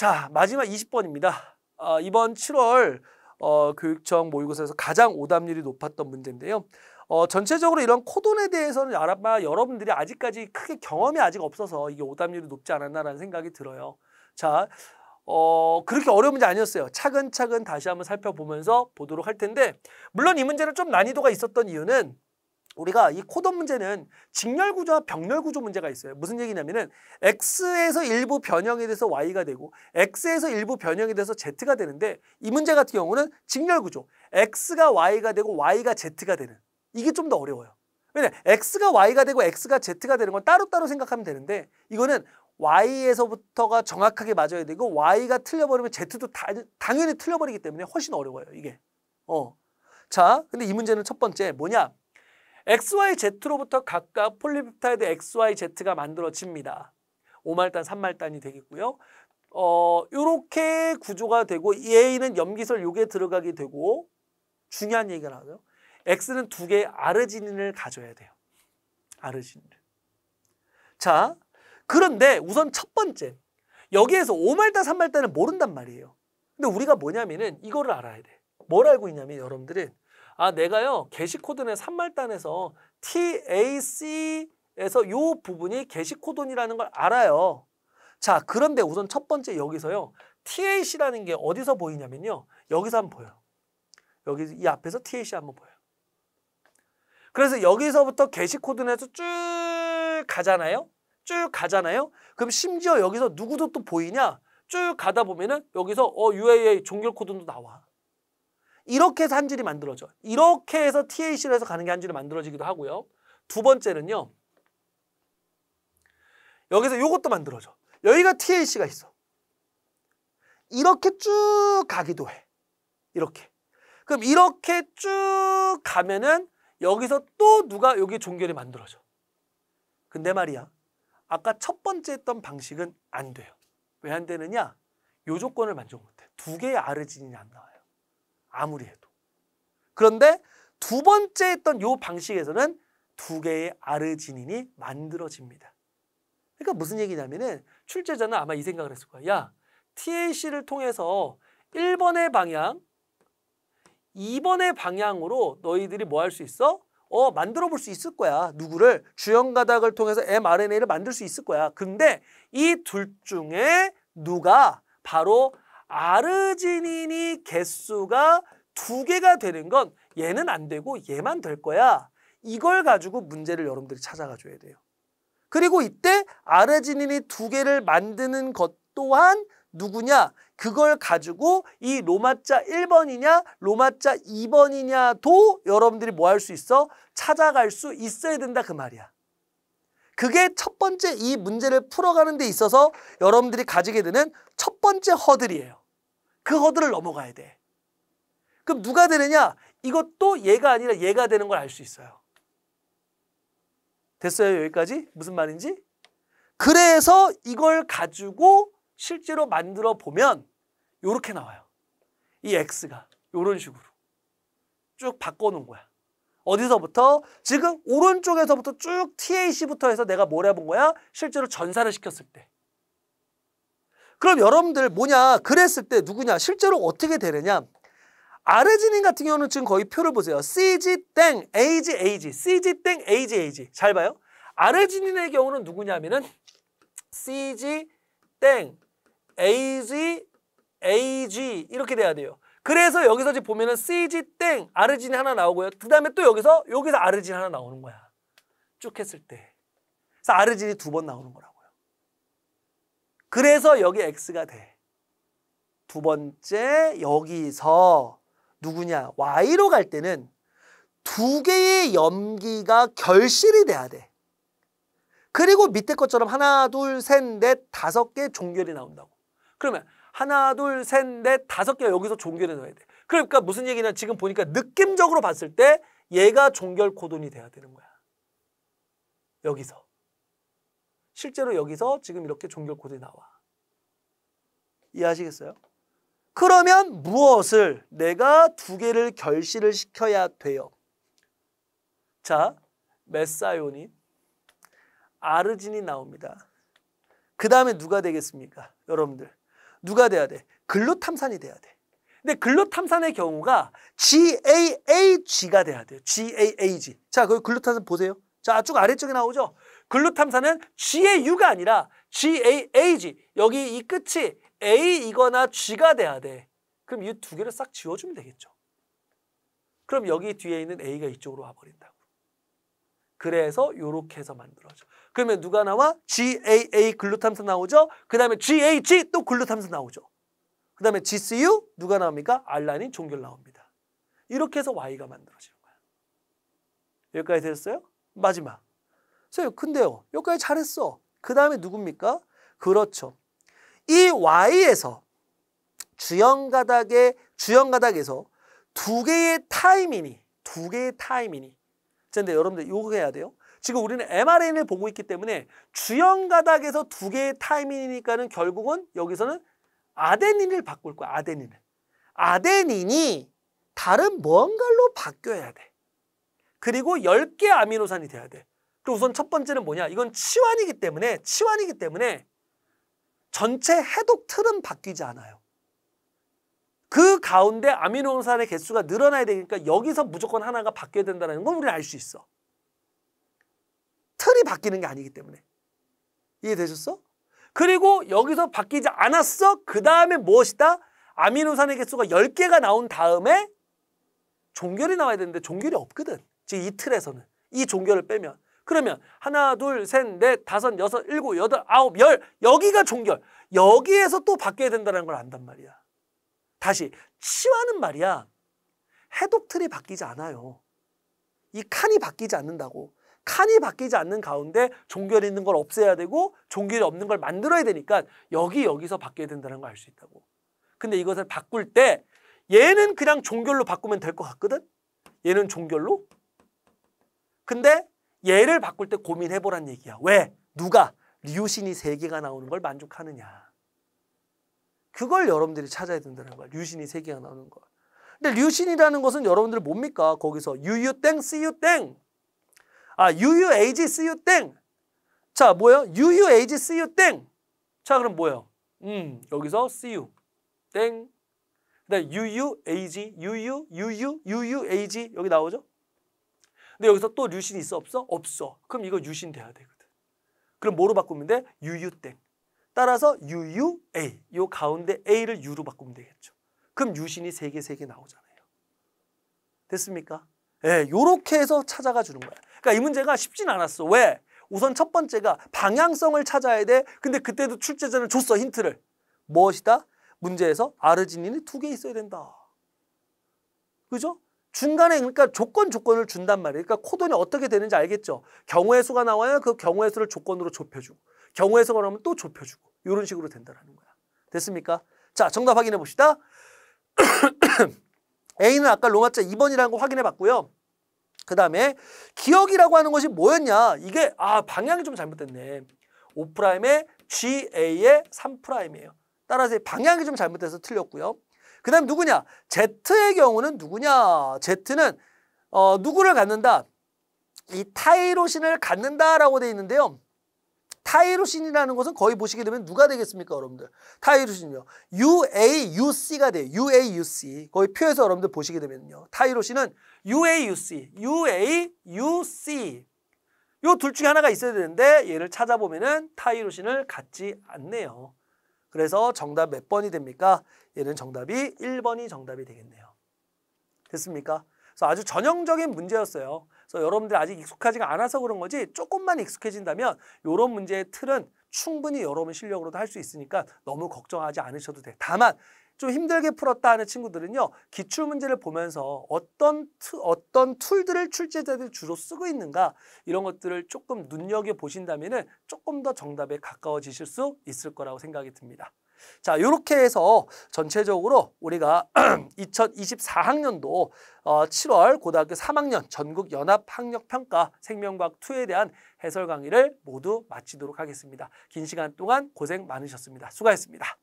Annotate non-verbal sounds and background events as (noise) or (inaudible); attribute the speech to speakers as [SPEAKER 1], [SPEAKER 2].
[SPEAKER 1] 자, 마지막 20번입니다. 어, 아, 이번 7월 어, 교육청 모의고사에서 가장 오답률이 높았던 문제인데요. 어, 전체적으로 이런 코돈에 대해서는 아마 여러분들이 아직까지 크게 경험이 아직 없어서 이게 오답률이 높지 않았나라는 생각이 들어요. 자, 어, 그렇게 어려운 문제 아니었어요. 차근차근 다시 한번 살펴보면서 보도록 할 텐데, 물론 이 문제는 좀 난이도가 있었던 이유는 우리가 이 코드 문제는 직렬 구조와 병렬 구조 문제가 있어요. 무슨 얘기냐면은 x에서 일부 변형이 돼서 y가 되고 x에서 일부 변형이 돼서 z가 되는데 이 문제 같은 경우는 직렬 구조. x가 y가 되고 y가 z가 되는. 이게 좀 더 어려워요. 왜냐? x가 y가 되고 x가 z가 되는 건 따로따로 생각하면 되는데 이거는 y에서부터가 정확하게 맞아야 되고 y가 틀려버리면 z도 다, 당연히 틀려버리기 때문에 훨씬 어려워요. 이게. 어. 자, 근데 이 문제는 첫 번째 뭐냐? XYZ로부터 각각 폴리펩타이드 XYZ가 만들어집니다. 5말단, 3말단이 되겠고요. 어, 요렇게 구조가 되고 A는 염기설 요게 들어가게 되고 중요한 얘기가 나와요. X는 두 개의 아르지닌을 가져야 돼요. 아르지닌. 을 자, 그런데 우선 첫 번째. 여기에서 5말단, 3말단을 모른단 말이에요. 근데 우리가 뭐냐면은 이거를 알아야 돼. 뭘 알고 있냐면 여러분들은 아 내가요 게시코돈의 산말단에서 TAC에서 요 부분이 게시코돈이라는 걸 알아요. 자 그런데 우선 첫 번째 여기서요 TAC라는 게 어디서 보이냐면요 여기서 한번 보여요. 여기 이 앞에서 TAC 한번 보여요. 그래서 여기서부터 게시코드에서 쭉 가잖아요. 쭉 가잖아요. 그럼 심지어 여기서 누구도 또 보이냐? 쭉 가다 보면은 여기서 어 UAA 종결 코드도 나와. 이렇게 해서 한 줄이 만들어져. 이렇게 해서 TAC로 해서 가는 게 한 줄이 만들어지기도 하고요. 두 번째는요. 여기서 요것도 만들어져. 여기가 TAC가 있어. 이렇게 쭉 가기도 해. 이렇게. 그럼 이렇게 쭉 가면은 여기서 또 누가 여기 종결이 만들어져. 근데 말이야. 아까 첫 번째 했던 방식은 안 돼요. 왜 안 되느냐? 요 조건을 만족 못해. 두 개의 아르진이 안 나와요. 아무리 해도. 그런데 두 번째 했던 요 방식에서는 두 개의 아르지닌이 만들어집니다. 그러니까 무슨 얘기냐면은 출제자는 아마 이 생각을 했을 거야. 야, TAC를 통해서 1번의 방향, 2번의 방향으로 너희들이 뭐 할 수 있어? 어, 만들어 볼 수 있을 거야. 누구를? 주형 가닥을 통해서 mRNA를 만들 수 있을 거야. 근데 이 둘 중에 누가 바로 아르지닌이 개수가 두 개가 되는 건 얘는 안 되고 얘만 될 거야. 이걸 가지고 문제를 여러분들이 찾아가 줘야 돼요. 그리고 이때 아르지닌이 두 개를 만드는 것 또한 누구냐? 그걸 가지고 이 로마자 1번이냐 로마자 2번이냐도 여러분들이 뭐 할 수 있어? 찾아갈 수 있어야 된다 그 말이야. 그게 첫 번째 이 문제를 풀어가는 데 있어서 여러분들이 가지게 되는 첫 번째 허들이에요. 그 허들을 넘어가야 돼. 그럼 누가 되느냐? 이것도 얘가 아니라 얘가 되는 걸 알 수 있어요. 됐어요? 여기까지? 무슨 말인지? 그래서 이걸 가지고 실제로 만들어 보면 이렇게 나와요. 이 x가 이런 식으로 쭉 바꿔놓은 거야. 어디서부터? 지금 오른쪽에서부터 쭉 TAC부터 해서 내가 뭘 해본 거야? 실제로 전사를 시켰을 때. 그럼 여러분들 뭐냐 그랬을 때 누구냐 실제로 어떻게 되느냐 아르지닌 같은 경우는 지금 거의 표를 보세요. CG 땡 AG AG CG 땡 AG AG 잘 봐요. 아르지닌의 경우는 누구냐면은 CG 땡 AG AG 이렇게 돼야 돼요. 그래서 여기서 지금 보면은 CG 땡 아르지닌 하나 나오고요. 그다음에 또 여기서 여기서 아르지닌 하나 나오는 거야. 쭉 했을 때. 그래서 아르지닌이 두 번 나오는 거라. 그래서 여기 x가 돼. 두 번째 여기서 누구냐 y로 갈 때는 두 개의 염기가 결실이 돼야 돼. 그리고 밑에 것처럼 하나 둘 셋 넷 다섯 개 종결이 나온다고. 그러면 하나 둘 셋 넷 다섯 개 여기서 종결이 나와야 돼. 그러니까 무슨 얘기냐 지금 보니까 느낌적으로 봤을 때 얘가 종결 코돈이 돼야 되는 거야. 여기서. 실제로 여기서 지금 이렇게 종결 코드가 나와. 이해하시겠어요? 그러면 무엇을 내가 두 개를 결실을 시켜야 돼요? 자, 메사요닌, 아르진이 나옵니다. 그 다음에 누가 되겠습니까? 여러분들. 누가 돼야 돼? 글루탐산이 돼야 돼. 근데 글루탐산의 경우가 GAAG가 돼야 돼요. GAAG. 자, 그 글루탐산 보세요. 자, 쭉 아래쪽에 나오죠? 글루탐산은 G의 U가 아니라 GAAG. 여기 이 끝이 A이거나 G가 돼야 돼. 그럼 이 두 개를 싹 지워주면 되겠죠. 그럼 여기 뒤에 있는 A가 이쪽으로 와버린다고. 그래서 이렇게 해서 만들어져. 그러면 누가 나와? GAA 글루탐산 나오죠? 그 다음에 GAG 또 글루탐산 나오죠. 그 다음에 GCU 누가 나옵니까? 알라닌 종결 나옵니다. 이렇게 해서 Y가 만들어지는 여기까지 되어요 마지막. 선생님 근데요 여기까지 잘했어. 그 다음에 누굽니까? 그렇죠. 이 Y에서 주형가닥의 주형가닥에서 두 개의 타이밍이 두 개의 타이밍이 근데 여러분들 요거 해야 돼요. 지금 우리는 m r n a 보고 있기 때문에 주형 가닥에서 두 개의 타이밍이니까는 결국은 여기서는 아데닌을 바꿀 거야. 아데닌을. 아데닌이 다른 뭔가로 바뀌어야 돼. 그리고 10개 아미노산이 돼야 돼. 그 우선 첫 번째는 뭐냐? 이건 치환이기 때문에 치환이기 때문에 전체 해독 틀은 바뀌지 않아요. 그 가운데 아미노산의 개수가 늘어나야 되니까 여기서 무조건 하나가 바뀌어야 된다는 건 우리는 알수 있어. 틀이 바뀌는 게 아니기 때문에. 이해되셨어? 그리고 여기서 바뀌지 않았어? 그 다음에 무엇이다? 아미노산의 개수가 10개가 나온 다음에 종결이 나와야 되는데 종결이 없거든. 즉 이 틀에서는. 이 종결을 빼면. 그러면 하나, 둘, 셋, 넷, 다섯, 여섯, 일곱, 여덟, 아홉, 열 여기가 종결. 여기에서 또 바뀌어야 된다는 걸 안단 말이야. 다시 치와는 말이야. 해독틀이 바뀌지 않아요. 이 칸이 바뀌지 않는다고. 칸이 바뀌지 않는 가운데 종결이 있는 걸 없애야 되고 종결이 없는 걸 만들어야 되니까 여기 여기서 바뀌어야 된다는 걸 알 수 있다고. 근데 이것을 바꿀 때 얘는 그냥 종결로 바꾸면 될 것 같거든? 얘는 종결로? 근데 얘를 바꿀 때 고민해보란 얘기야. 왜? 누가? 류신이 세개가 나오는 걸 만족하느냐. 그걸 여러분들이 찾아야 된다는 거야. 류신이 세개가 나오는 걸. 근데 류신이라는 것은 여러분들 뭡니까? 거기서 유유땡, 쓰유땡 아, 유유에이지, 쓰유땡 자, 뭐예요? 유유에이지, 쓰유땡 자, 그럼 뭐예요? 음, 여기서 쓰유 땡. 그다음 유유에이지, 유유, 유유, 유유에이지 여기 나오죠? 근데 여기서 또 류신이 있어 없어? 없어. 그럼 이거 유신 돼야 되거든. 그럼 뭐로 바꾸면 돼? 유유땡. 따라서 유 u a 요 가운데 A를 U로 바꾸면 되겠죠. 그럼 유신이 세 개 세 개 나오잖아요. 됐습니까? 예, 요렇게 해서 찾아가 주는 거야. 그러니까 이 문제가 쉽진 않았어. 왜? 우선 첫 번째가 방향성을 찾아야 돼. 근데 그때도 출제자는 줬어, 힌트를. 무엇이다? 문제에서 아르지닌이 두 개 있어야 된다. 그죠? 중간에 그러니까 조건 조건을 준단 말이에요. 그러니까 코돈이 어떻게 되는지 알겠죠. 경우의 수가 나와야 그 경우의 수를 조건으로 좁혀주고 경우의 수가 나오면 또 좁혀주고 이런 식으로 된다는 거야. 됐습니까? 자 정답 확인해 봅시다. (clears throat) A는 아까 로마자 2번이라는 거 확인해 봤고요. 그 다음에 기억이라고 하는 것이 뭐였냐. 이게 아 방향이 좀 잘못됐네. 5'에 GA에 3'이에요. 따라서 방향이 좀 잘못돼서 틀렸고요. 그 다음 누구냐? Z의 경우는 누구냐? Z는 어, 누구를 갖는다? 이 타이로신을 갖는다라고 돼 있는데요. 타이로신이라는 것은 거의 보시게 되면 누가 되겠습니까, 여러분들? 타이로신이요. UAUC가 돼요. UAUC. 거의 표에서 여러분들 보시게 되면요. 타이로신은 UAUC, UAUC. 요 둘 중에 하나가 있어야 되는데 얘를 찾아보면은 타이로신을 갖지 않네요. 그래서 정답 몇 번이 됩니까? 얘는 정답이 1번이 정답이 되겠네요. 됐습니까? 그래서 아주 전형적인 문제였어요. 그래서 여러분들 아직 익숙하지가 않아서 그런 거지 조금만 익숙해진다면 이런 문제의 틀은 충분히 여러분 실력으로도 할 수 있으니까 너무 걱정하지 않으셔도 돼. 다만 좀 힘들게 풀었다 하는 친구들은요. 기출 문제를 보면서 어떤 투, 어떤 툴들을 출제자들이 주로 쓰고 있는가 이런 것들을 조금 눈여겨 보신다면은 조금 더 정답에 가까워지실 수 있을 거라고 생각이 듭니다. 자, 이렇게 해서 전체적으로 우리가 2024학년도 (clears throat) 어, 7월 고등학교 3학년 전국 연합 학력 평가 생명과학 2에 대한 해설 강의를 모두 마치도록 하겠습니다. 긴 시간 동안 고생 많으셨습니다. 수고하셨습니다.